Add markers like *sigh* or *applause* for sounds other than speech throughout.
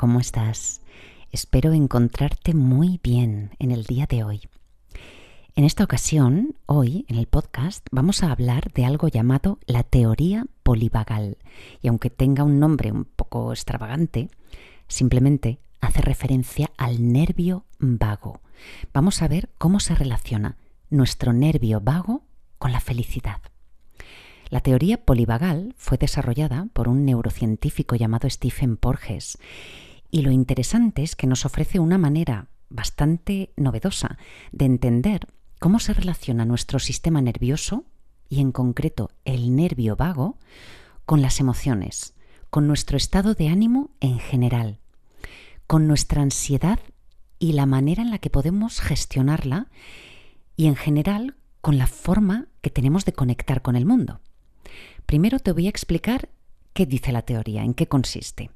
¿cómo estás? Espero encontrarte muy bien en el día de hoy. En esta ocasión, hoy en el podcast, vamos a hablar de algo llamado la teoría polivagal. Y aunque tenga un nombre un poco extravagante, simplemente hace referencia al nervio vago. Vamos a ver cómo se relaciona nuestro nervio vago con la felicidad. La teoría polivagal fue desarrollada por un neurocientífico llamado Stephen Porges y lo interesante es que nos ofrece una manera bastante novedosa de entender cómo se relaciona nuestro sistema nervioso, y en concreto el nervio vago, con las emociones, con nuestro estado de ánimo en general, con nuestra ansiedad y la manera en la que podemos gestionarla y en general con la forma que tenemos de conectar con el mundo. Primero te voy a explicar qué dice la teoría, en qué consiste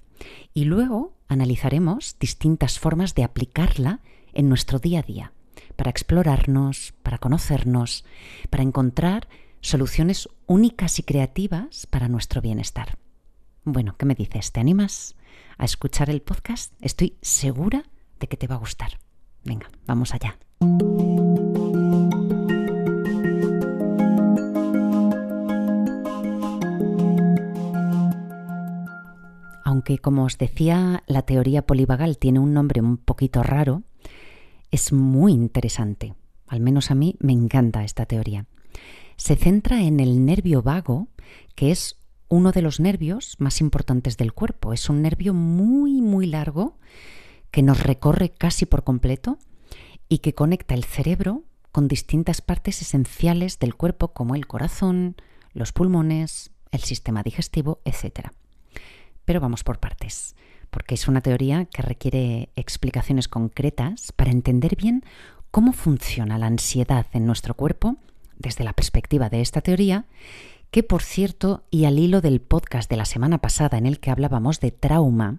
y luego analizaremos distintas formas de aplicarla en nuestro día a día, para explorarnos, para conocernos, para encontrar soluciones únicas y creativas para nuestro bienestar. Bueno, ¿qué me dices? ¿Te animas a escuchar el podcast? Estoy segura de que te va a gustar. Venga, vamos allá. que como os decía, la teoría polivagal tiene un nombre un poquito raro, es muy interesante. Al menos a mí me encanta esta teoría. Se centra en el nervio vago, que es uno de los nervios más importantes del cuerpo. Es un nervio muy, muy largo que nos recorre casi por completo y que conecta el cerebro con distintas partes esenciales del cuerpo como el corazón, los pulmones, el sistema digestivo, etc. Pero vamos por partes, porque es una teoría que requiere explicaciones concretas para entender bien cómo funciona la ansiedad en nuestro cuerpo desde la perspectiva de esta teoría, que por cierto, y al hilo del podcast de la semana pasada en el que hablábamos de trauma,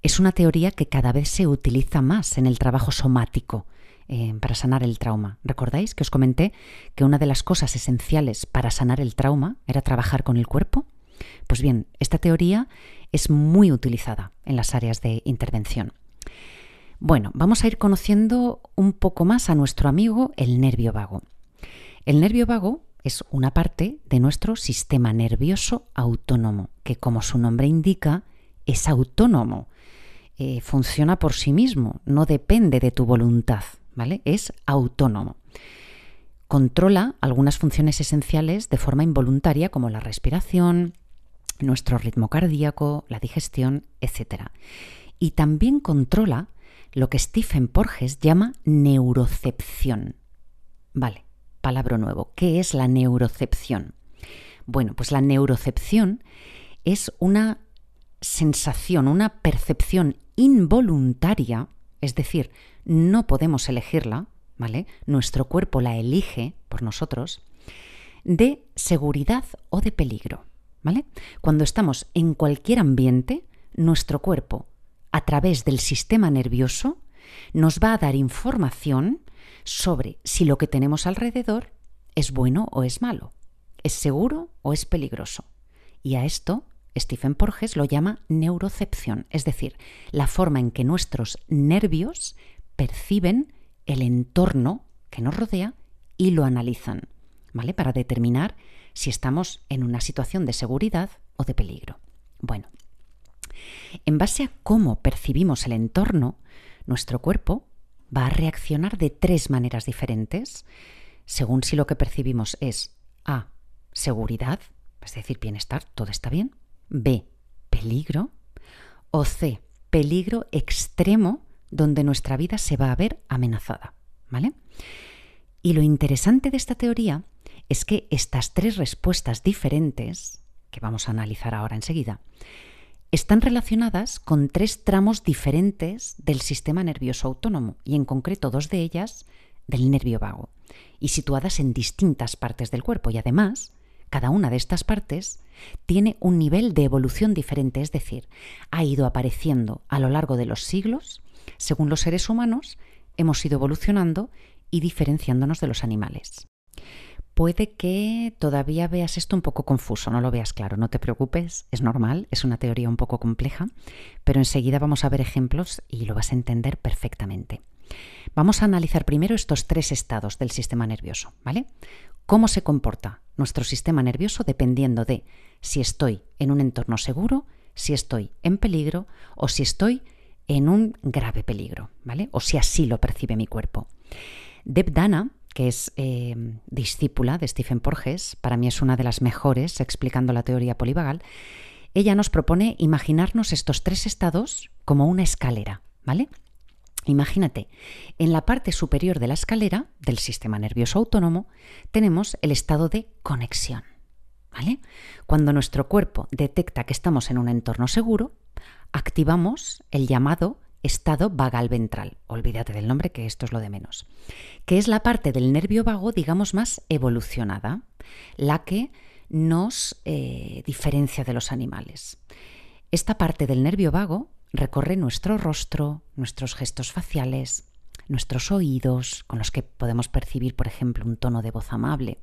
es una teoría que cada vez se utiliza más en el trabajo somático eh, para sanar el trauma. ¿Recordáis que os comenté que una de las cosas esenciales para sanar el trauma era trabajar con el cuerpo? Pues bien, esta teoría es muy utilizada en las áreas de intervención. Bueno, vamos a ir conociendo un poco más a nuestro amigo el nervio vago. El nervio vago es una parte de nuestro sistema nervioso autónomo, que como su nombre indica, es autónomo, eh, funciona por sí mismo, no depende de tu voluntad, ¿vale? Es autónomo. Controla algunas funciones esenciales de forma involuntaria, como la respiración, nuestro ritmo cardíaco, la digestión, etc. Y también controla lo que Stephen Porges llama neurocepción. Vale, palabra nuevo. ¿Qué es la neurocepción? Bueno, pues la neurocepción es una sensación, una percepción involuntaria, es decir, no podemos elegirla, ¿vale? Nuestro cuerpo la elige por nosotros, de seguridad o de peligro. ¿vale? Cuando estamos en cualquier ambiente, nuestro cuerpo, a través del sistema nervioso, nos va a dar información sobre si lo que tenemos alrededor es bueno o es malo, es seguro o es peligroso. Y a esto Stephen Porges lo llama neurocepción, es decir, la forma en que nuestros nervios perciben el entorno que nos rodea y lo analizan, ¿vale? Para determinar si estamos en una situación de seguridad o de peligro. Bueno, en base a cómo percibimos el entorno, nuestro cuerpo va a reaccionar de tres maneras diferentes, según si lo que percibimos es A, seguridad, es decir, bienestar, todo está bien, B, peligro, o C, peligro extremo donde nuestra vida se va a ver amenazada, ¿vale? Y lo interesante de esta teoría es que estas tres respuestas diferentes, que vamos a analizar ahora enseguida, están relacionadas con tres tramos diferentes del sistema nervioso autónomo y en concreto dos de ellas del nervio vago y situadas en distintas partes del cuerpo y además cada una de estas partes tiene un nivel de evolución diferente, es decir, ha ido apareciendo a lo largo de los siglos, según los seres humanos hemos ido evolucionando y diferenciándonos de los animales puede que todavía veas esto un poco confuso, no lo veas claro, no te preocupes, es normal, es una teoría un poco compleja, pero enseguida vamos a ver ejemplos y lo vas a entender perfectamente. Vamos a analizar primero estos tres estados del sistema nervioso, ¿vale? ¿Cómo se comporta nuestro sistema nervioso dependiendo de si estoy en un entorno seguro, si estoy en peligro o si estoy en un grave peligro, ¿vale? O si así lo percibe mi cuerpo. Deb Dana que es eh, discípula de Stephen Porges, para mí es una de las mejores explicando la teoría polivagal, ella nos propone imaginarnos estos tres estados como una escalera, ¿vale? Imagínate, en la parte superior de la escalera del sistema nervioso autónomo tenemos el estado de conexión, ¿vale? Cuando nuestro cuerpo detecta que estamos en un entorno seguro, activamos el llamado estado vagal ventral. Olvídate del nombre, que esto es lo de menos. Que es la parte del nervio vago, digamos, más evolucionada, la que nos eh, diferencia de los animales. Esta parte del nervio vago recorre nuestro rostro, nuestros gestos faciales, nuestros oídos, con los que podemos percibir, por ejemplo, un tono de voz amable,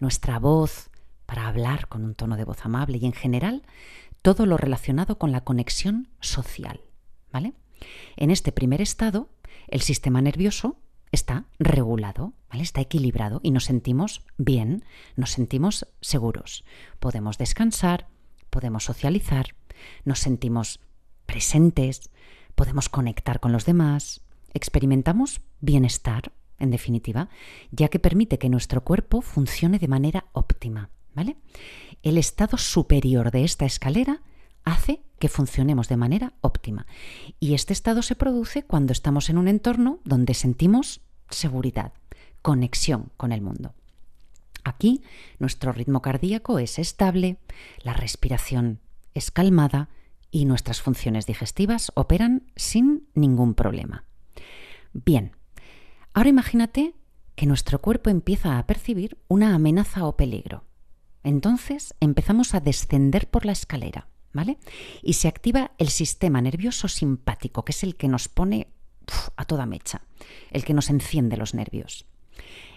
nuestra voz para hablar con un tono de voz amable y, en general, todo lo relacionado con la conexión social. ¿Vale? En este primer estado, el sistema nervioso está regulado, está equilibrado y nos sentimos bien, nos sentimos seguros. Podemos descansar, podemos socializar, nos sentimos presentes, podemos conectar con los demás, experimentamos bienestar, en definitiva, ya que permite que nuestro cuerpo funcione de manera óptima. ¿vale? El estado superior de esta escalera hace que funcionemos de manera óptima. Y este estado se produce cuando estamos en un entorno donde sentimos seguridad, conexión con el mundo. Aquí nuestro ritmo cardíaco es estable, la respiración es calmada y nuestras funciones digestivas operan sin ningún problema. Bien, ahora imagínate que nuestro cuerpo empieza a percibir una amenaza o peligro. Entonces empezamos a descender por la escalera y se activa el sistema nervioso simpático, que es el que nos pone a toda mecha, el que nos enciende los nervios.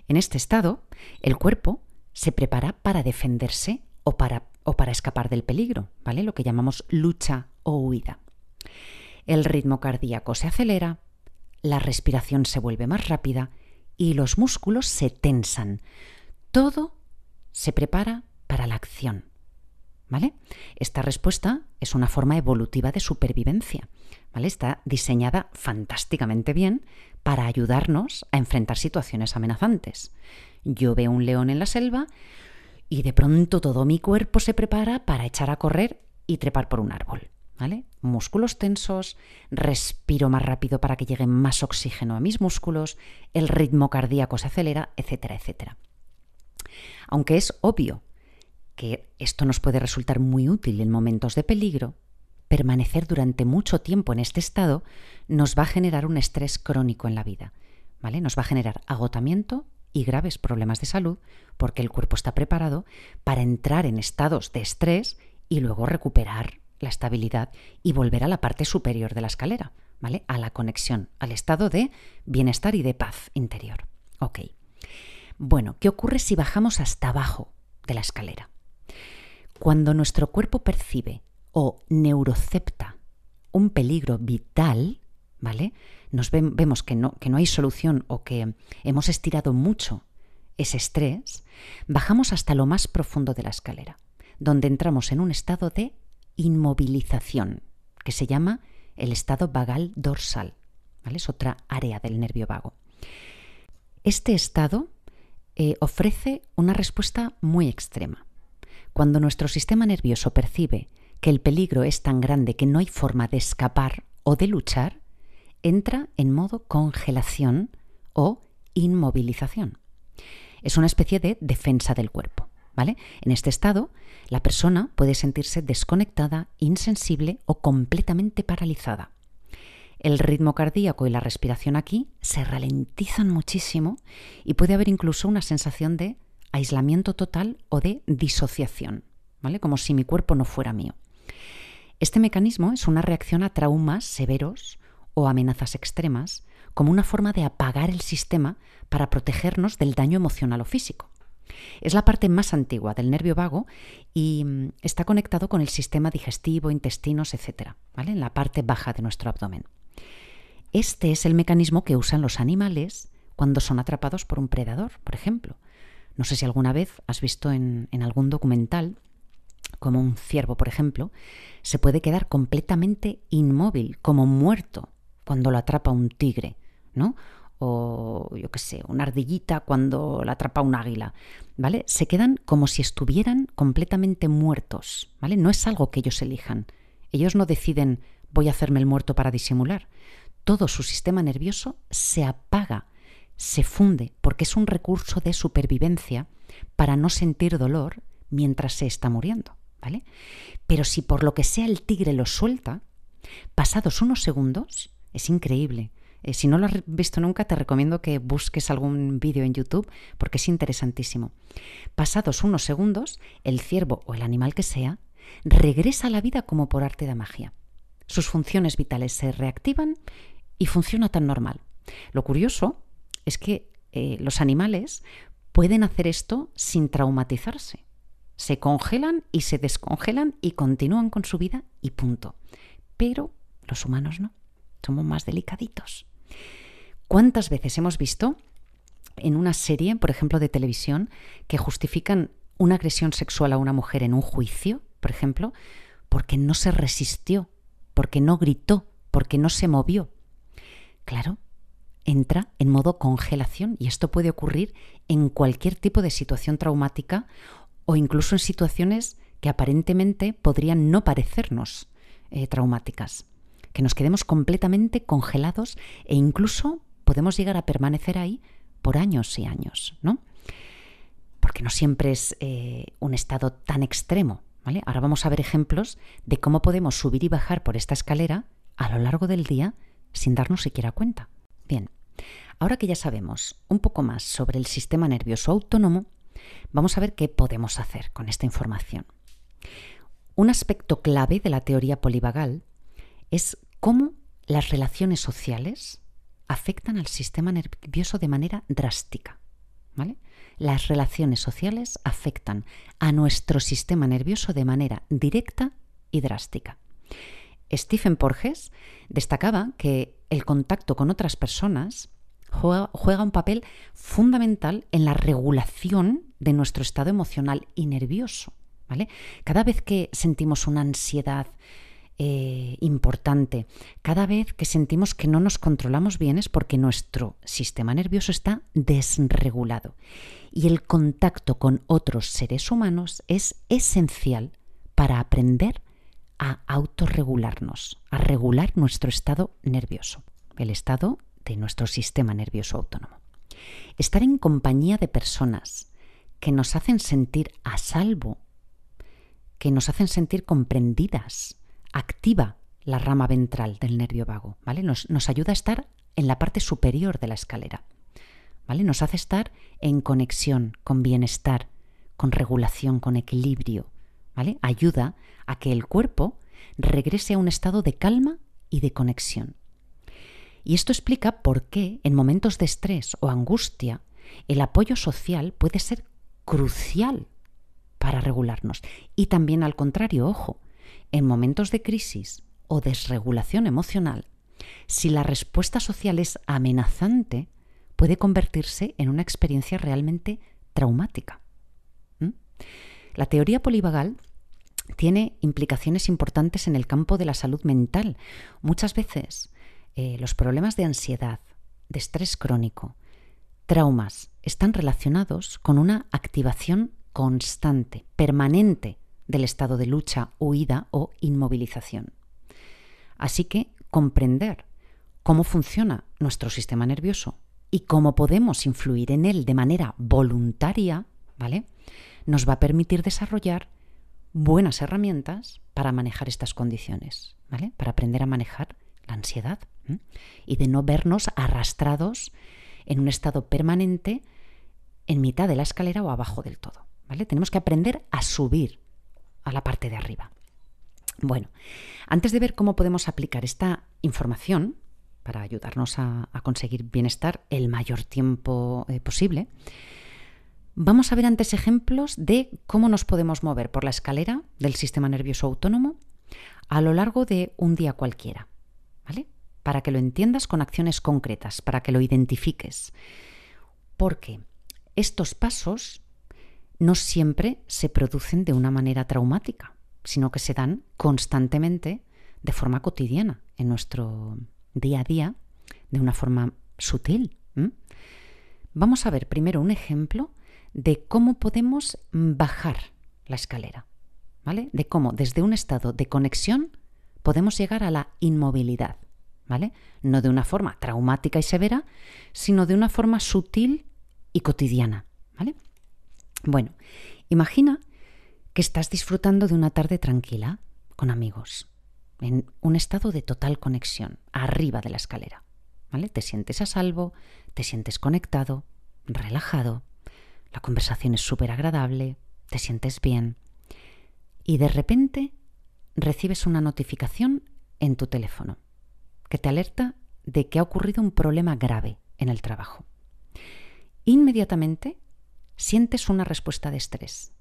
En este estado, el cuerpo se prepara para defenderse o para, escapar del peligro, Lo que llamamos lucha o huida. El ritmo cardíaco se acelera, la respiración se vuelve más rápida y los músculos se tensan. Todo se prepara para la acción. Esta respuesta es una forma evolutiva de supervivencia, Está diseñada fantásticamente bien para ayudarnos a enfrentar situaciones amenazantes. Yo veo un león en la selva y de pronto todo mi cuerpo se prepara para echar a correr y trepar por un árbol, Músculos tensos, respiro más rápido para que llegue más oxígeno a mis músculos, el ritmo cardíaco se acelera, etcétera, etcétera. Aunque es obvio que esto nos puede resultar muy útil en momentos de peligro, permanecer durante mucho tiempo en este estado nos va a generar un estrés crónico en la vida, ¿vale? Nos va a generar agotamiento y graves problemas de salud porque el cuerpo está preparado para entrar en estados de estrés y luego recuperar la estabilidad y volver a la parte superior de la escalera, ¿vale? A la conexión, al estado de bienestar y de paz interior. Ok. Bueno, ¿qué ocurre si bajamos hasta abajo de la escalera? Cuando nuestro cuerpo percibe o neurocepta un peligro vital, ¿vale? Nos vemos que no, que no hay solución o que hemos estirado mucho ese estrés, bajamos hasta lo más profundo de la escalera, donde entramos en un estado de inmovilización, que se llama el estado vagal dorsal. Es otra área del nervio vago. Este estado eh, ofrece una respuesta muy extrema cuando nuestro sistema nervioso percibe que el peligro es tan grande que no hay forma de escapar o de luchar, entra en modo congelación o inmovilización. Es una especie de defensa del cuerpo. ¿vale? En este estado, la persona puede sentirse desconectada, insensible o completamente paralizada. El ritmo cardíaco y la respiración aquí se ralentizan muchísimo y puede haber incluso una sensación de aislamiento total o de disociación, ¿vale? Como si mi cuerpo no fuera mío. Este mecanismo es una reacción a traumas severos o amenazas extremas, como una forma de apagar el sistema para protegernos del daño emocional o físico. Es la parte más antigua del nervio vago y mm, está conectado con el sistema digestivo, intestinos, etc., en la parte baja de nuestro abdomen. Este es el mecanismo que usan los animales cuando son atrapados por un predador, por ejemplo, no sé si alguna vez has visto en, algún documental como un ciervo, por ejemplo, se puede quedar completamente inmóvil, como muerto, cuando lo atrapa un tigre, ¿no? O yo qué sé, una ardillita cuando la atrapa un águila, ¿vale? Se quedan como si estuvieran completamente muertos, ¿vale? No es algo que ellos elijan. Ellos no deciden voy a hacerme el muerto para disimular. Todo su sistema nervioso se apaga se funde porque es un recurso de supervivencia para no sentir dolor mientras se está muriendo, ¿vale? Pero si por lo que sea el tigre lo suelta, pasados unos segundos, es increíble. Eh, si no lo has visto nunca, te recomiendo que busques algún vídeo en YouTube porque es interesantísimo. Pasados unos segundos, el ciervo o el animal que sea regresa a la vida como por arte de magia. Sus funciones vitales se reactivan y funciona tan normal. Lo curioso es que eh, los animales pueden hacer esto sin traumatizarse. Se congelan y se descongelan y continúan con su vida y punto. Pero los humanos no, somos más delicaditos. ¿Cuántas veces hemos visto en una serie, por ejemplo, de televisión, que justifican una agresión sexual a una mujer en un juicio, por ejemplo, porque no se resistió, porque no gritó, porque no se movió? Claro, entra en modo congelación y esto puede ocurrir en cualquier tipo de situación traumática o incluso en situaciones que aparentemente podrían no parecernos eh, traumáticas, que nos quedemos completamente congelados e incluso podemos llegar a permanecer ahí por años y años, ¿no? Porque no siempre es eh, un estado tan extremo, ¿vale? Ahora vamos a ver ejemplos de cómo podemos subir y bajar por esta escalera a lo largo del día sin darnos siquiera cuenta. Bien, ahora que ya sabemos un poco más sobre el sistema nervioso autónomo, vamos a ver qué podemos hacer con esta información. Un aspecto clave de la teoría polivagal es cómo las relaciones sociales afectan al sistema nervioso de manera drástica. Las relaciones sociales afectan a nuestro sistema nervioso de manera directa y drástica. Stephen Porges destacaba que el contacto con otras personas juega, un papel fundamental en la regulación de nuestro estado emocional y nervioso. ¿vale? Cada vez que sentimos una ansiedad, eh, importante. Cada vez que sentimos que no nos controlamos bien es porque nuestro sistema nervioso está desregulado. Y el contacto con otros seres humanos es esencial para aprender a autorregularnos, a regular nuestro estado nervioso, el estado de nuestro sistema nervioso autónomo. Estar en compañía de personas que nos hacen sentir a salvo, que nos hacen sentir comprendidas, activa la rama ventral del nervio vago, ¿vale? Nos, nos ayuda a estar en la parte superior de la escalera, ¿vale? Nos hace estar en conexión, con bienestar, con regulación, con equilibrio, Ayuda a que el cuerpo regrese a un estado de calma y de conexión. Y esto explica por qué en momentos de estrés o angustia el apoyo social puede ser crucial para regularnos. Y también al contrario, ojo, en momentos de crisis o desregulación emocional, si la respuesta social es amenazante, puede convertirse en una experiencia realmente traumática. La teoría polivagal tiene implicaciones importantes en el campo de la salud mental. Muchas veces eh, los problemas de ansiedad, de estrés crónico, traumas, están relacionados con una activación constante, permanente del estado de lucha, huida o inmovilización. Así que comprender cómo funciona nuestro sistema nervioso y cómo podemos influir en él de manera voluntaria, ¿vale? nos va a permitir desarrollar buenas herramientas para manejar estas condiciones, ¿vale? Para aprender a manejar la ansiedad y de no vernos arrastrados en un estado permanente en mitad de la escalera o abajo del todo, ¿vale? Tenemos que aprender a subir a la parte de arriba. Bueno, antes de ver cómo podemos aplicar esta información para ayudarnos a, conseguir bienestar el mayor tiempo eh, posible, Vamos a ver antes ejemplos de cómo nos podemos mover por la escalera del sistema nervioso autónomo a lo largo de un día cualquiera, ¿vale? Para que lo entiendas con acciones concretas, para que lo identifiques. Porque estos pasos no siempre se producen de una manera traumática, sino que se dan constantemente de forma cotidiana, en nuestro día a día, de una forma sutil. Vamos a ver primero un ejemplo de cómo podemos bajar la escalera, ¿vale? De cómo desde un estado de conexión podemos llegar a la inmovilidad, ¿vale? No de una forma traumática y severa, sino de una forma sutil y cotidiana, ¿vale? Bueno, imagina que estás disfrutando de una tarde tranquila con amigos, en un estado de total conexión, arriba de la escalera, ¿vale? Te sientes a salvo, te sientes conectado, relajado, la conversación es súper agradable, te sientes bien y de repente recibes una notificación en tu teléfono que te alerta de que ha ocurrido un problema grave en el trabajo. Inmediatamente sientes una respuesta de estrés.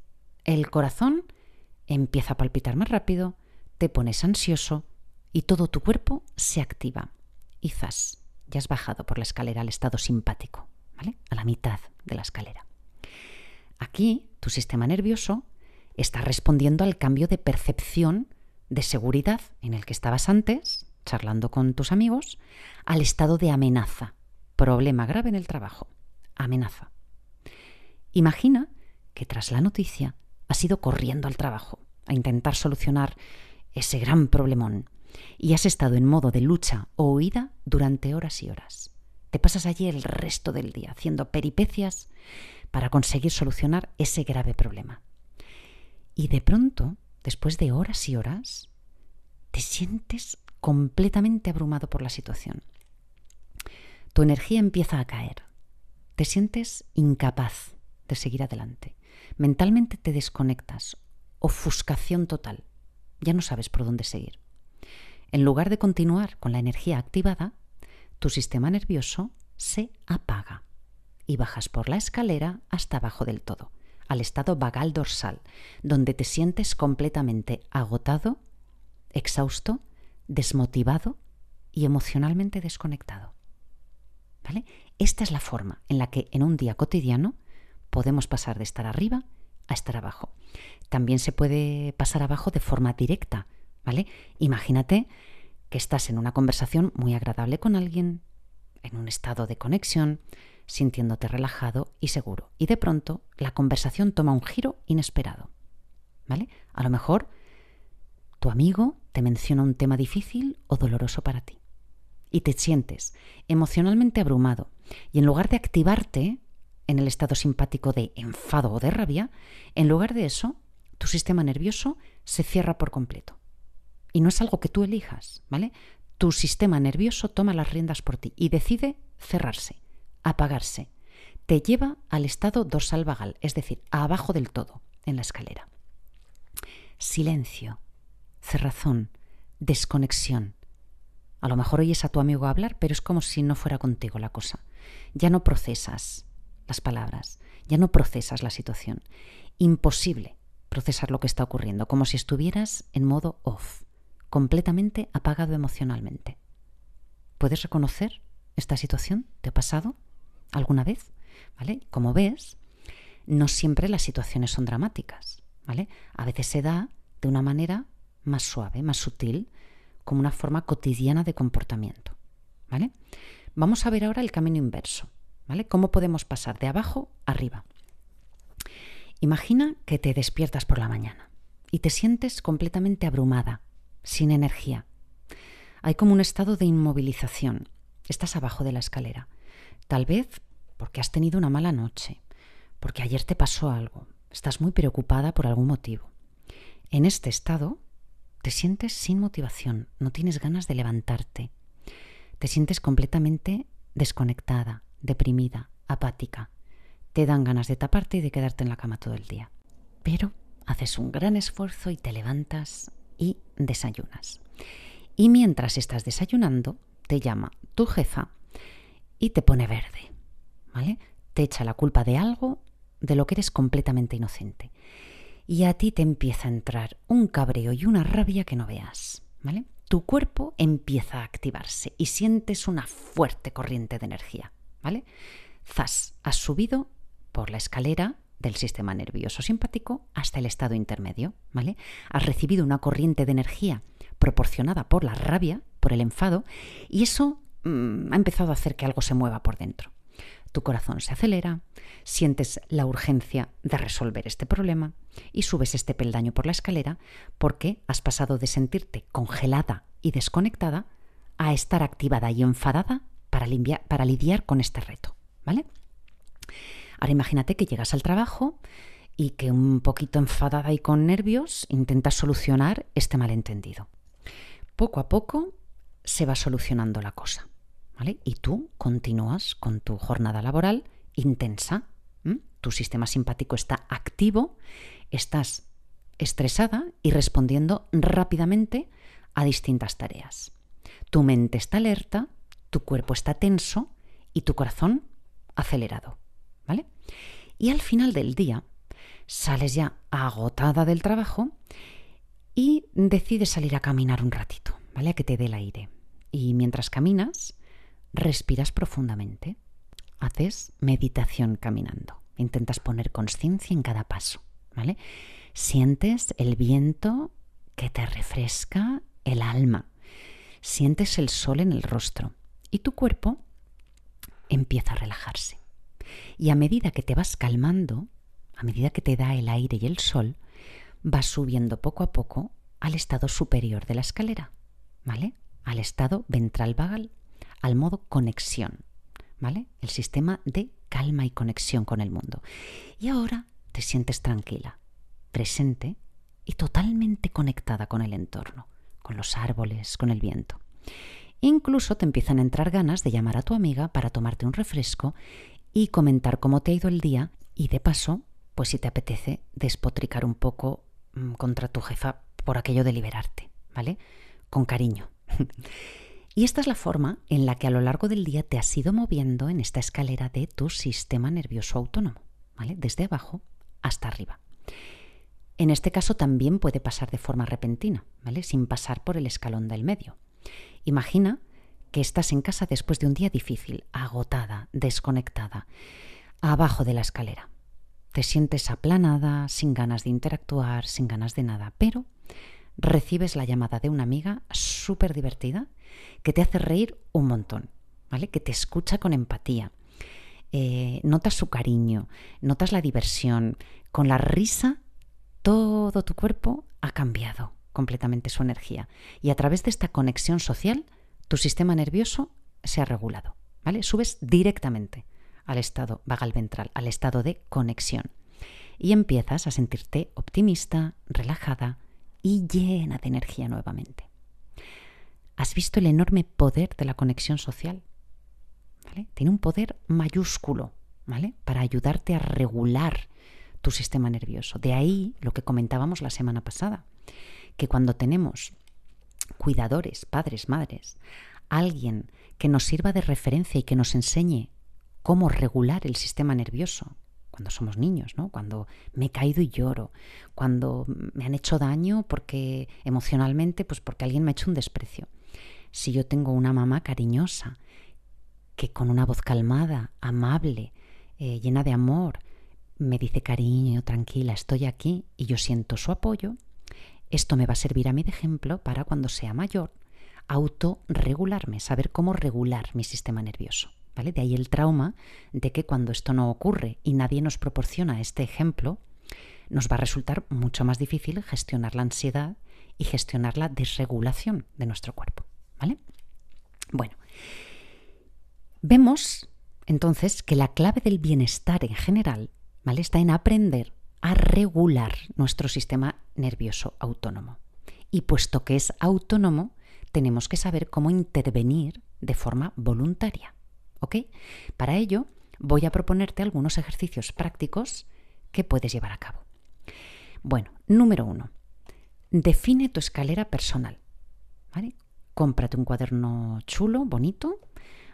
El corazón empieza a palpitar más rápido, te pones ansioso y todo tu cuerpo se activa. Y zas, ya has bajado por la escalera al estado simpático, ¿vale? A la mitad de la escalera. Aquí tu sistema nervioso está respondiendo al cambio de percepción de seguridad en el que estabas antes, charlando con tus amigos, al estado de amenaza. Problema grave en el trabajo. Amenaza. Imagina que tras la noticia has ido corriendo al trabajo a intentar solucionar ese gran problemón y has estado en modo de lucha o huida durante horas y horas. Te pasas allí el resto del día haciendo peripecias para conseguir solucionar ese grave problema. Y de pronto, después de horas y horas, te sientes completamente abrumado por la situación. Tu energía empieza a caer. Te sientes incapaz de seguir adelante. Mentalmente te desconectas. Ofuscación total. Ya no sabes por dónde seguir. En lugar de continuar con la energía activada, tu sistema nervioso se apaga y bajas por la escalera hasta abajo del todo, al estado vagal dorsal, donde te sientes completamente agotado, exhausto, desmotivado y emocionalmente desconectado. ¿Vale? Esta es la forma en la que en un día cotidiano podemos pasar de estar arriba a estar abajo. También se puede pasar abajo de forma directa, ¿vale? Imagínate que estás en una conversación muy agradable con alguien, en un estado de conexión, sintiéndote relajado y seguro. Y de pronto la conversación toma un giro inesperado. ¿Vale? A lo mejor tu amigo te menciona un tema difícil o doloroso para ti. Y te sientes emocionalmente abrumado. Y en lugar de activarte en el estado simpático de enfado o de rabia, en lugar de eso, tu sistema nervioso se cierra por completo. Y no es algo que tú elijas, ¿vale? Tu sistema nervioso toma las riendas por ti y decide cerrarse apagarse, te lleva al estado dorsal vagal, es decir, abajo del todo en la escalera. Silencio, cerrazón, desconexión. A lo mejor oyes a tu amigo hablar, pero es como si no fuera contigo la cosa. Ya no procesas las palabras, ya no procesas la situación. Imposible procesar lo que está ocurriendo, como si estuvieras en modo off, completamente apagado emocionalmente. ¿Puedes reconocer esta situación? ¿Te ha pasado? alguna vez, ¿vale? Como ves, no siempre las situaciones son dramáticas, ¿vale? A veces se da de una manera más suave, más sutil, como una forma cotidiana de comportamiento, ¿vale? Vamos a ver ahora el camino inverso, ¿vale? ¿Cómo podemos pasar de abajo arriba? Imagina que te despiertas por la mañana y te sientes completamente abrumada, sin energía. Hay como un estado de inmovilización. Estás abajo de la escalera Tal vez porque has tenido una mala noche, porque ayer te pasó algo, estás muy preocupada por algún motivo. En este estado te sientes sin motivación, no tienes ganas de levantarte, te sientes completamente desconectada, deprimida, apática. Te dan ganas de taparte y de quedarte en la cama todo el día. Pero haces un gran esfuerzo y te levantas y desayunas. Y mientras estás desayunando, te llama tu jefa y te pone verde, ¿vale? Te echa la culpa de algo de lo que eres completamente inocente. Y a ti te empieza a entrar un cabreo y una rabia que no veas, ¿vale? Tu cuerpo empieza a activarse y sientes una fuerte corriente de energía, ¿vale? Zas, has subido por la escalera del sistema nervioso simpático hasta el estado intermedio, ¿vale? Has recibido una corriente de energía proporcionada por la rabia, por el enfado, y eso Mm, ha empezado a hacer que algo se mueva por dentro. Tu corazón se acelera, sientes la urgencia de resolver este problema y subes este peldaño por la escalera porque has pasado de sentirte congelada y desconectada a estar activada y enfadada para, para lidiar con este reto, ¿vale? Ahora imagínate que llegas al trabajo y que un poquito enfadada y con nervios intentas solucionar este malentendido. Poco a poco se va solucionando la cosa. Y tú continúas con tu jornada laboral intensa. Tu sistema simpático está activo, estás estresada y respondiendo rápidamente a distintas tareas. Tu mente está alerta, tu cuerpo está tenso y tu corazón acelerado, ¿vale? Y al final del día sales ya agotada del trabajo y decides salir a caminar un ratito, ¿vale? A que te dé el aire. Y mientras caminas, respiras profundamente, haces meditación caminando, intentas poner conciencia en cada paso, ¿vale? Sientes el viento que te refresca el alma, sientes el sol en el rostro y tu cuerpo empieza a relajarse. Y a medida que te vas calmando, a medida que te da el aire y el sol, vas subiendo poco a poco al estado superior de la escalera, ¿vale? Al estado ventral vagal al modo conexión, ¿vale? El sistema de calma y conexión con el mundo. Y ahora te sientes tranquila, presente y totalmente conectada con el entorno, con los árboles, con el viento. Incluso te empiezan a entrar ganas de llamar a tu amiga para tomarte un refresco y comentar cómo te ha ido el día y de paso, pues si te apetece, despotricar un poco mm, contra tu jefa por aquello de liberarte, ¿vale? Con cariño. *laughs* Y esta es la forma en la que a lo largo del día te has ido moviendo en esta escalera de tu sistema nervioso autónomo, ¿vale? Desde abajo hasta arriba. En este caso también puede pasar de forma repentina, ¿vale? Sin pasar por el escalón del medio. Imagina que estás en casa después de un día difícil, agotada, desconectada, abajo de la escalera. Te sientes aplanada, sin ganas de interactuar, sin ganas de nada, pero recibes la llamada de una amiga súper divertida que te hace reír un montón, ¿vale? Que te escucha con empatía. Eh, notas su cariño, notas la diversión. Con la risa, todo tu cuerpo ha cambiado completamente su energía. Y a través de esta conexión social, tu sistema nervioso se ha regulado. ¿vale? Subes directamente al estado vagal ventral, al estado de conexión. Y empiezas a sentirte optimista, relajada y llena de energía nuevamente has visto el enorme poder de la conexión social. Tiene un poder mayúsculo, ¿vale? Para ayudarte a regular tu sistema nervioso. De ahí lo que comentábamos la semana pasada, que cuando tenemos cuidadores, padres, madres, alguien que nos sirva de referencia y que nos enseñe cómo regular el sistema nervioso, cuando somos niños, ¿no? Cuando me he caído y lloro, cuando me han hecho daño porque emocionalmente, pues porque alguien me ha hecho un desprecio si yo tengo una mamá cariñosa, que con una voz calmada, amable, eh, llena de amor, me dice cariño, tranquila, estoy aquí y yo siento su apoyo, esto me va a servir a mí de ejemplo para cuando sea mayor autorregularme, saber cómo regular mi sistema nervioso. ¿vale? De ahí el trauma de que cuando esto no ocurre y nadie nos proporciona este ejemplo, nos va a resultar mucho más difícil gestionar la ansiedad y gestionar la desregulación de nuestro cuerpo. Bueno, vemos entonces que la clave del bienestar en general ¿vale? está en aprender a regular nuestro sistema nervioso autónomo. Y puesto que es autónomo, tenemos que saber cómo intervenir de forma voluntaria. ¿Ok? Para ello, voy a proponerte algunos ejercicios prácticos que puedes llevar a cabo. Bueno, número uno, define tu escalera personal. ¿vale? cómprate un cuaderno chulo, bonito,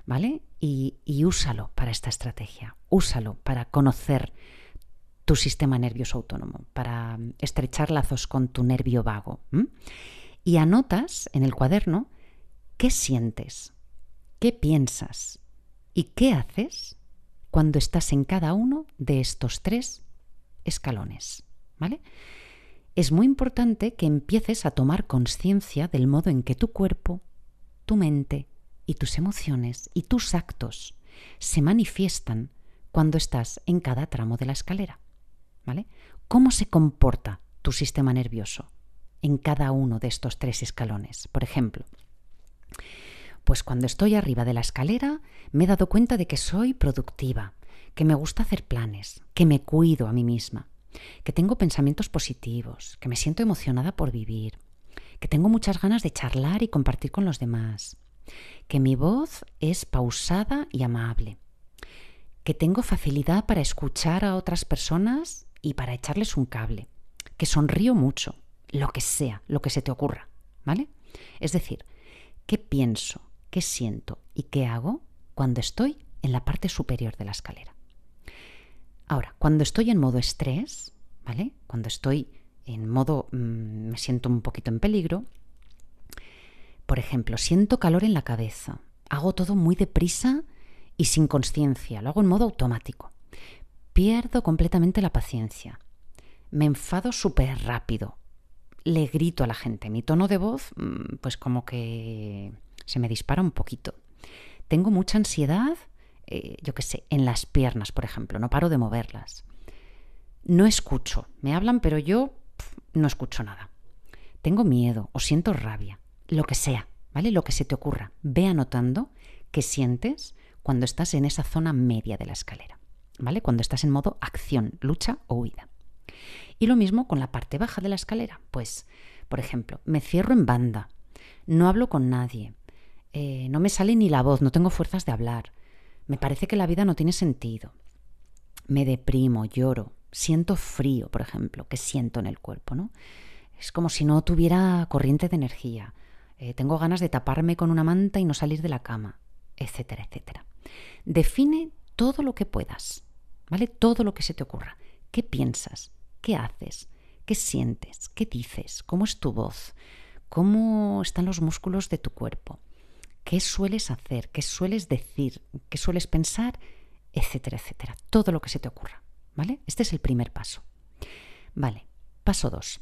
¿vale? Y, úsalo para esta estrategia, úsalo para conocer tu sistema nervioso autónomo, para mm, estrechar lazos con tu nervio vago. Y anotas en el cuaderno qué sientes, qué piensas y qué haces cuando estás en cada uno de estos tres escalones, ¿vale? es muy importante que empieces a tomar conciencia del modo en que tu cuerpo, tu mente y tus emociones y tus actos se manifiestan cuando estás en cada tramo de la escalera. ¿Cómo se comporta tu sistema nervioso en cada uno de estos tres escalones? Por ejemplo, pues cuando estoy arriba de la escalera me he dado cuenta de que soy productiva, que me gusta hacer planes, que me cuido a mí misma que tengo pensamientos positivos, que me siento emocionada por vivir, que tengo muchas ganas de charlar y compartir con los demás, que mi voz es pausada y amable, que tengo facilidad para escuchar a otras personas y para echarles un cable, que sonrío mucho, lo que sea, lo que se te ocurra, ¿vale? Es decir, ¿qué pienso, qué siento y qué hago cuando estoy en la parte superior de la escalera? Ahora, cuando estoy en modo estrés, ¿vale? Cuando estoy en modo mm, me siento un poquito en peligro, por ejemplo, siento calor en la cabeza, hago todo muy deprisa y sin conciencia, lo hago en modo automático. Pierdo completamente la paciencia. Me enfado súper rápido. Le grito a la gente. Mi tono de voz, mm, pues como que se me dispara un poquito. Tengo mucha ansiedad eh, yo qué sé, en las piernas, por ejemplo, no paro de moverlas. No escucho, me hablan, pero yo no escucho nada. Tengo miedo o siento rabia, lo que sea, ¿vale? Lo que se te ocurra. Ve anotando qué sientes cuando estás en esa zona media de la escalera, ¿vale? Cuando estás en modo acción, lucha o huida. Y lo mismo con la parte baja de la escalera. Pues, por ejemplo, me cierro en banda, no hablo con nadie, eh, no me sale ni la voz, no tengo fuerzas de hablar, me parece que la vida no tiene sentido. Me deprimo, lloro, siento frío, por ejemplo, que siento en el cuerpo, ¿no? Es como si no tuviera corriente de energía. Eh, tengo ganas de taparme con una manta y no salir de la cama, etcétera, etcétera. Define todo lo que puedas, ¿vale? Todo lo que se te ocurra. ¿Qué piensas? ¿Qué haces? ¿Qué sientes? ¿Qué dices? ¿Cómo es tu voz? ¿Cómo están los músculos de tu cuerpo? qué sueles hacer, qué sueles decir, qué sueles pensar, etcétera, etcétera. Todo lo que se te ocurra. ¿Vale? Este es el primer paso. Vale, paso dos.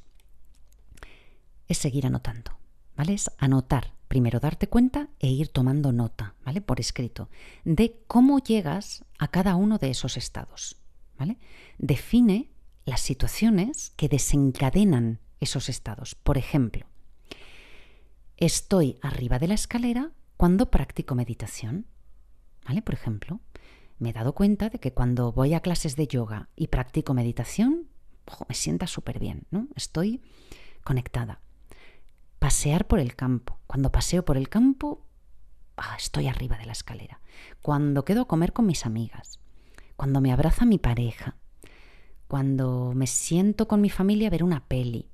Es seguir anotando. ¿Vale? Es anotar. Primero darte cuenta e ir tomando nota, ¿vale? Por escrito, de cómo llegas a cada uno de esos estados. ¿Vale? Define las situaciones que desencadenan esos estados. Por ejemplo, estoy arriba de la escalera cuando practico meditación, ¿vale? Por ejemplo, me he dado cuenta de que cuando voy a clases de yoga y practico meditación, me sienta súper bien, ¿no? Estoy conectada. Pasear por el campo. Cuando paseo por el campo, ah, estoy arriba de la escalera. Cuando quedo a comer con mis amigas. Cuando me abraza mi pareja. Cuando me siento con mi familia a ver una peli.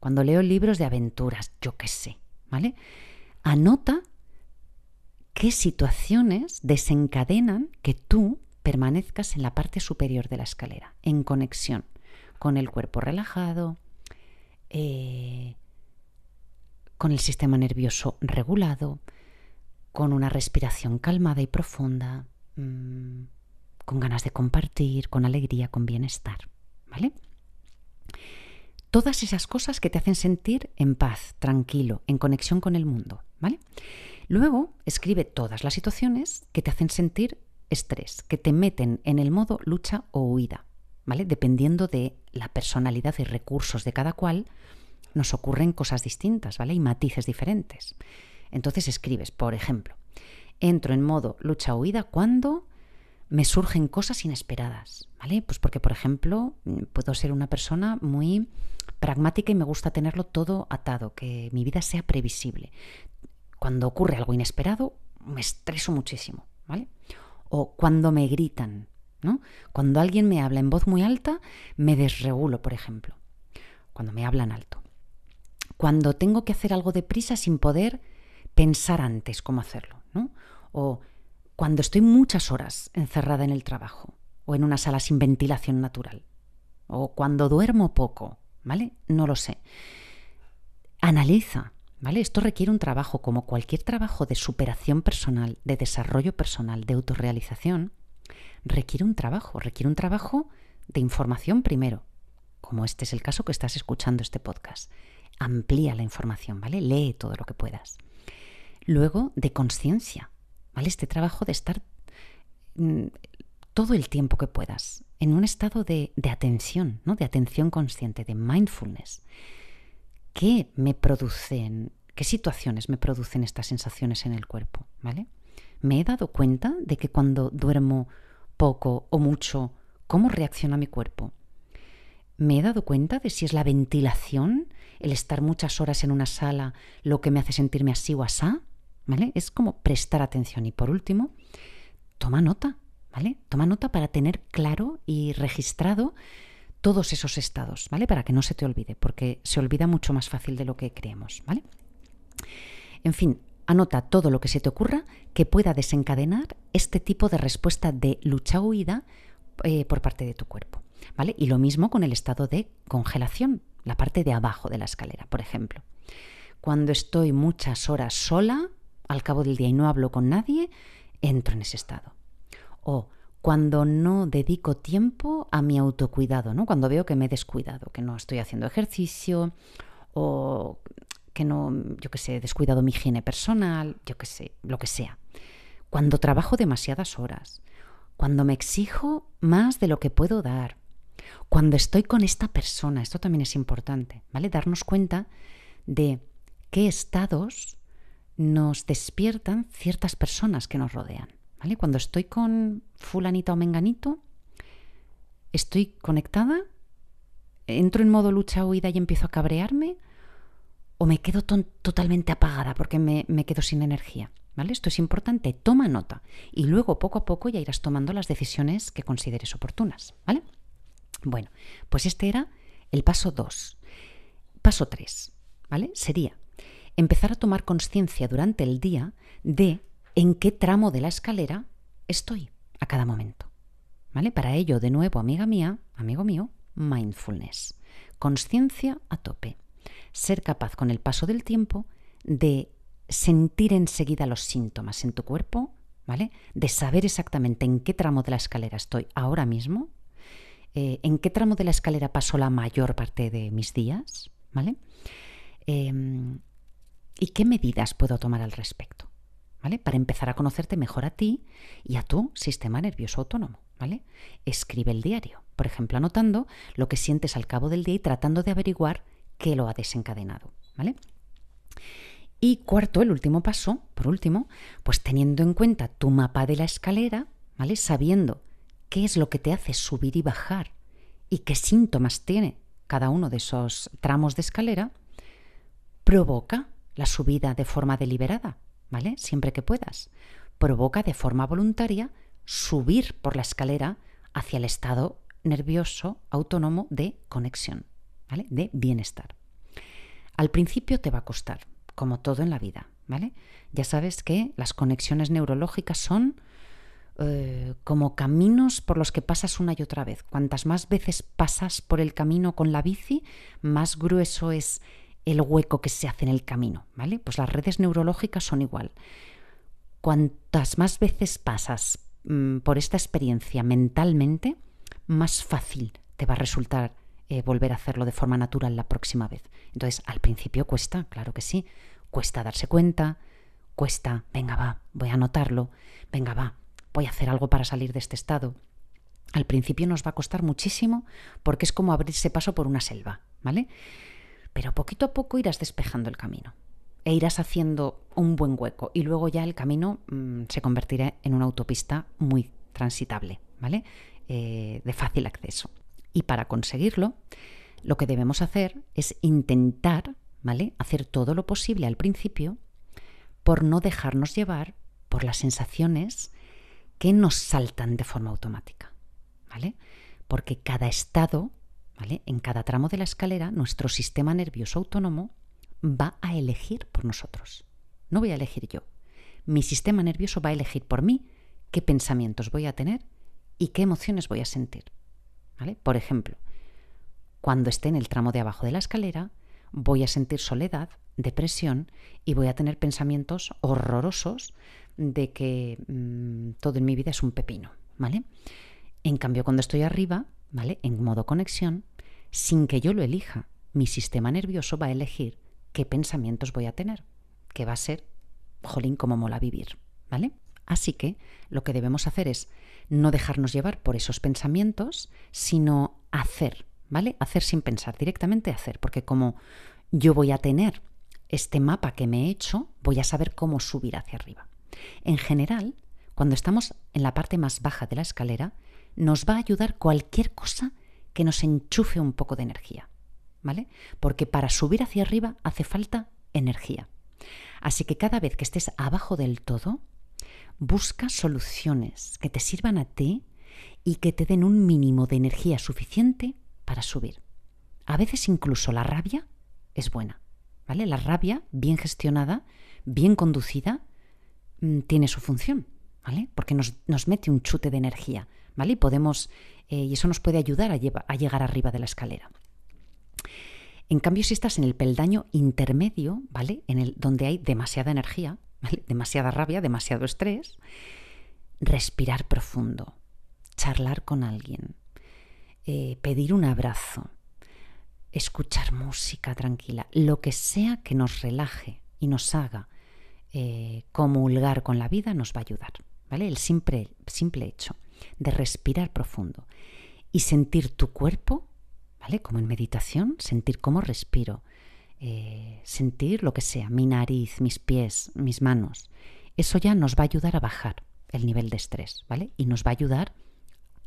Cuando leo libros de aventuras, yo qué sé, ¿vale? Anota qué situaciones desencadenan que tú permanezcas en la parte superior de la escalera, en conexión con el cuerpo relajado, eh, con el sistema nervioso regulado, con una respiración calmada y profunda, mm, con ganas de compartir, con alegría, con bienestar. ¿Vale? Todas esas cosas que te hacen sentir en paz, tranquilo, en conexión con el mundo. ¿Vale? Luego escribe todas las situaciones que te hacen sentir estrés, que te meten en el modo lucha o huida. ¿Vale? Dependiendo de la personalidad y recursos de cada cual, nos ocurren cosas distintas, ¿vale? Y matices diferentes. Entonces escribes, por ejemplo, entro en modo lucha o huida cuando me surgen cosas inesperadas, ¿vale? Pues porque, por ejemplo, puedo ser una persona muy pragmática y me gusta tenerlo todo atado, que mi vida sea previsible cuando ocurre algo inesperado, me estreso muchísimo, ¿vale? O cuando me gritan, ¿no? Cuando alguien me habla en voz muy alta, me desregulo, por ejemplo. Cuando me hablan alto. Cuando tengo que hacer algo deprisa sin poder pensar antes cómo hacerlo, ¿no? O cuando estoy muchas horas encerrada en el trabajo o en una sala sin ventilación natural. O cuando duermo poco, ¿vale? No lo sé. Analiza esto requiere un trabajo, como cualquier trabajo de superación personal, de desarrollo personal, de autorrealización, requiere un trabajo, requiere un trabajo de información primero, como este es el caso que estás escuchando este podcast. Amplía la información, ¿vale? Lee todo lo que puedas. Luego, de conciencia, ¿vale? Este trabajo de estar mm, todo el tiempo que puedas en un estado de, de atención, ¿no? De atención consciente, de mindfulness qué me producen, qué situaciones me producen estas sensaciones en el cuerpo, ¿vale? Me he dado cuenta de que cuando duermo poco o mucho, ¿cómo reacciona mi cuerpo? me he dado cuenta de si es la ventilación, el estar muchas horas en una sala, lo que me hace sentirme así o asá, ¿vale? Es como prestar atención. Y por último, toma nota, ¿vale? Toma nota para tener claro y registrado todos esos estados, ¿vale? Para que no se te olvide, porque se olvida mucho más fácil de lo que creemos, ¿vale? En fin, anota todo lo que se te ocurra que pueda desencadenar este tipo de respuesta de lucha-huida eh, por parte de tu cuerpo, ¿vale? Y lo mismo con el estado de congelación, la parte de abajo de la escalera, por ejemplo. Cuando estoy muchas horas sola, al cabo del día y no hablo con nadie, entro en ese estado. O cuando no dedico tiempo a mi autocuidado, ¿no? Cuando veo que me he descuidado, que no estoy haciendo ejercicio o que no, yo que sé, he descuidado mi higiene personal, yo que sé, lo que sea. Cuando trabajo demasiadas horas, cuando me exijo más de lo que puedo dar, cuando estoy con esta persona, esto también es importante, ¿vale? Darnos cuenta de qué estados nos despiertan ciertas personas que nos rodean. Cuando estoy con fulanita o menganito, estoy conectada, entro en modo lucha huida y empiezo a cabrearme, o me quedo totalmente apagada porque me, quedo sin energía. ¿Vale? Esto es importante, toma nota y luego poco a poco ya irás tomando las decisiones que consideres oportunas. ¿vale? Bueno, pues este era el paso 2. Paso 3, ¿vale? Sería empezar a tomar conciencia durante el día de en qué tramo de la escalera estoy a cada momento. ¿Vale? Para ello, de nuevo, amiga mía, amigo mío, mindfulness, conciencia a tope, ser capaz con el paso del tiempo de sentir enseguida los síntomas en tu cuerpo, ¿vale? De saber exactamente en qué tramo de la escalera estoy ahora mismo, eh, en qué tramo de la escalera paso la mayor parte de mis días, ¿vale? Em, y qué medidas puedo tomar al respecto. Para empezar a conocerte mejor a ti y a tu sistema nervioso autónomo, ¿vale? Escribe el diario, por ejemplo, anotando lo que sientes al cabo del día y tratando de averiguar qué lo ha desencadenado, ¿vale? Y cuarto, el último paso, por último, pues teniendo en cuenta tu mapa de la escalera, ¿vale? Sabiendo qué es lo que te hace subir y bajar y qué síntomas tiene cada uno de esos tramos de escalera, provoca la subida de forma deliberada ¿vale? Siempre que puedas. Provoca de forma voluntaria subir por la escalera hacia el estado nervioso autónomo de conexión, ¿vale? De bienestar. Al principio te va a costar, como todo en la vida, ¿vale? Ya sabes que las conexiones neurológicas son eh, como caminos por los que pasas una y otra vez. Cuantas más veces pasas por el camino con la bici, más grueso es el hueco que se hace en el camino, ¿vale? Pues las redes neurológicas son igual. Cuantas más veces pasas mm, por esta experiencia mentalmente, más fácil te va a resultar eh, volver a hacerlo de forma natural la próxima vez. Entonces, al principio cuesta, claro que sí, cuesta darse cuenta, cuesta, venga va, voy a anotarlo, venga va, voy a hacer algo para salir de este estado. Al principio nos va a costar muchísimo porque es como abrirse paso por una selva, ¿vale? pero poquito a poco irás despejando el camino e irás haciendo un buen hueco y luego ya el camino mm, se convertirá en una autopista muy transitable, ¿vale? Eh, de fácil acceso. Y para conseguirlo, lo que debemos hacer es intentar, ¿vale? Hacer todo lo posible al principio por no dejarnos llevar por las sensaciones que nos saltan de forma automática, ¿vale? Porque cada estado en cada tramo de la escalera, nuestro sistema nervioso autónomo va a elegir por nosotros. No voy a elegir yo. Mi sistema nervioso va a elegir por mí qué pensamientos voy a tener y qué emociones voy a sentir. Por ejemplo, cuando esté en el tramo de abajo de la escalera, voy a sentir soledad, depresión y voy a tener pensamientos horrorosos de que mm, todo en mi vida es un pepino, ¿vale? En cambio, cuando estoy arriba, ¿vale? En modo conexión, sin que yo lo elija, mi sistema nervioso va a elegir qué pensamientos voy a tener, que va a ser, jolín, como mola vivir, ¿vale? Así que lo que debemos hacer es no dejarnos llevar por esos pensamientos, sino hacer, ¿vale? Hacer sin pensar, directamente hacer, porque como yo voy a tener este mapa que me he hecho, voy a saber cómo subir hacia arriba. En general, cuando estamos en la parte más baja de la escalera, nos va a ayudar cualquier cosa que nos enchufe un poco de energía, ¿vale? Porque para subir hacia arriba hace falta energía. Así que cada vez que estés abajo del todo, busca soluciones que te sirvan a ti y que te den un mínimo de energía suficiente para subir. A veces incluso la rabia es buena, ¿vale? La rabia bien gestionada, bien conducida, mm, tiene su función, ¿vale? Porque nos, nos mete un chute de energía y podemos, eh, y eso nos puede ayudar a, llegar arriba de la escalera. En cambio, si estás en el peldaño intermedio, ¿vale? En el donde hay demasiada energía, demasiada rabia, demasiado estrés, respirar profundo, charlar con alguien, eh, pedir un abrazo, escuchar música tranquila, lo que sea que nos relaje y nos haga eh, comulgar con la vida nos va a ayudar, ¿vale? El simple, simple hecho de respirar profundo y sentir tu cuerpo, ¿vale? Como en meditación, sentir cómo respiro, eh, sentir lo que sea, mi nariz, mis pies, mis manos. Eso ya nos va a ayudar a bajar el nivel de estrés, ¿vale? Y nos va a ayudar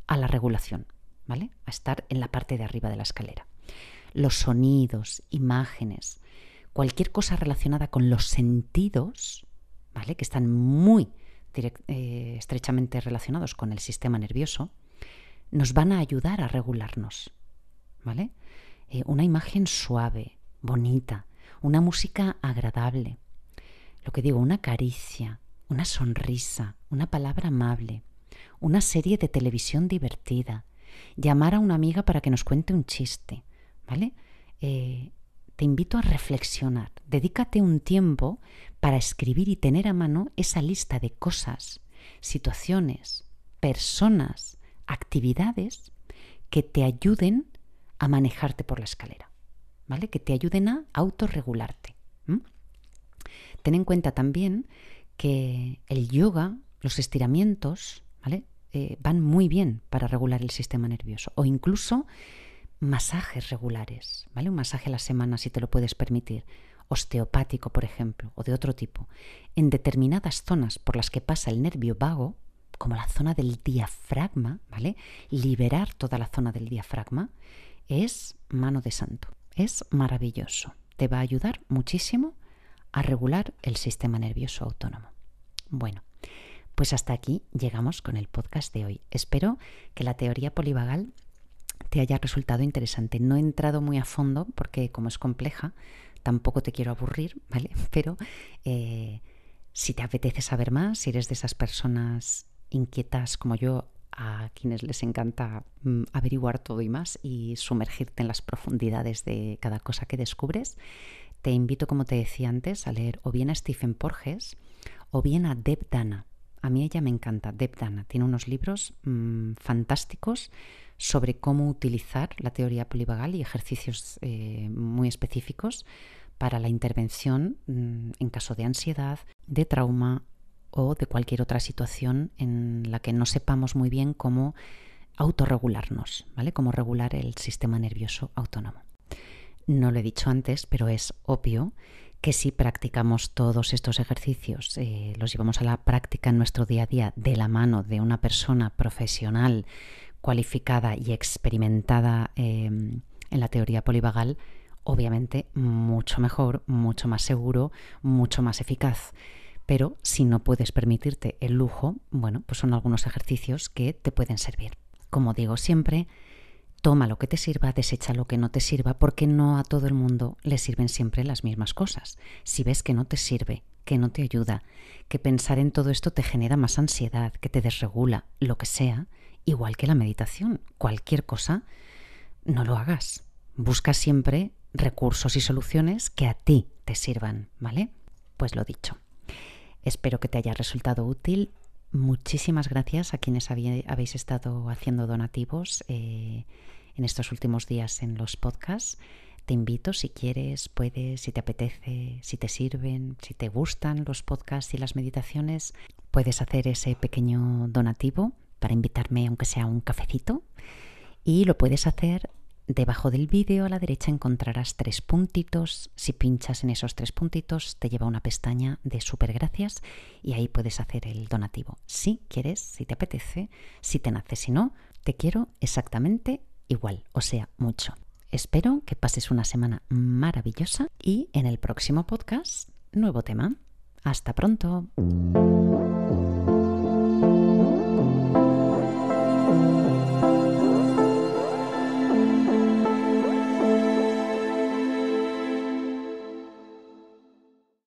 a la regulación, ¿vale? A estar en la parte de arriba de la escalera. Los sonidos, imágenes, cualquier cosa relacionada con los sentidos, ¿vale? Que están muy eh, estrechamente relacionados con el sistema nervioso, nos van a ayudar a regularnos. ¿Vale? Eh, una imagen suave, bonita, una música agradable. Lo que digo, una caricia, una sonrisa, una palabra amable, una serie de televisión divertida, llamar a una amiga para que nos cuente un chiste, ¿vale? Eh, te invito a reflexionar. Dedícate un tiempo para escribir y tener a mano esa lista de cosas, situaciones, personas, actividades que te ayuden a manejarte por la escalera, ¿vale? Que te ayuden a autorregularte. Ten en cuenta también que el yoga, los estiramientos, ¿vale? Eh, van muy bien para regular el sistema nervioso o incluso masajes regulares, ¿vale? Un masaje a la semana si te lo puedes permitir, osteopático, por ejemplo, o de otro tipo, en determinadas zonas por las que pasa el nervio vago, como la zona del diafragma, ¿vale? Liberar toda la zona del diafragma es mano de santo, es maravilloso, te va a ayudar muchísimo a regular el sistema nervioso autónomo. Bueno, pues hasta aquí llegamos con el podcast de hoy. Espero que la teoría polivagal te haya resultado interesante. No he entrado muy a fondo porque como es compleja, tampoco te quiero aburrir, ¿vale? *laughs* Pero eh, si te apetece saber más, si eres de esas personas inquietas como yo, a quienes les encanta mm, averiguar todo y más y sumergirte en las profundidades de cada cosa que descubres, te invito, como te decía antes, a leer o bien a Stephen Porges o bien a Deb Dana. A mí ella me encanta, Deb Dana. Tiene unos libros mm, fantásticos sobre cómo utilizar la teoría polivagal y ejercicios eh, muy específicos para la intervención mm, en caso de ansiedad, de trauma o de cualquier otra situación en la que no sepamos muy bien cómo autorregularnos, ¿vale? Cómo regular el sistema nervioso autónomo. No lo he dicho antes, pero es obvio que si practicamos todos estos ejercicios, eh, los llevamos a la práctica en nuestro día a día de la mano de una persona profesional cualificada y experimentada em, en la teoría polivagal, obviamente mucho mejor, mucho más seguro, mucho más eficaz. Pero si no puedes permitirte el lujo, bueno, pues son algunos ejercicios que te pueden servir. Como digo siempre, Toma lo que te sirva, desecha lo que no te sirva, porque no a todo el mundo le sirven siempre las mismas cosas. Si ves que no te sirve, que no te ayuda, que pensar en todo esto te genera más ansiedad, que te desregula, lo que sea, igual que la meditación, cualquier cosa, no lo hagas. Busca siempre recursos y soluciones que a ti te sirvan, ¿vale? Pues lo dicho. Espero que te haya resultado útil. Muchísimas gracias a quienes habéis estado haciendo donativos. Eh, en estos últimos días en los podcasts. Te invito si quieres, puedes, si te apetece, si te sirven, si te gustan los podcasts y las meditaciones, puedes hacer ese pequeño donativo para invitarme aunque sea un cafecito y lo puedes hacer Debajo del vídeo a la derecha encontrarás tres puntitos. Si pinchas en esos tres puntitos te lleva una pestaña de gracias y ahí puedes hacer el donativo. Si quieres, si te apetece, si te nace, si no, te quiero exactamente igual, o sea, mucho. Espero que pases una semana maravillosa y en el próximo podcast, nuevo tema. Hasta pronto.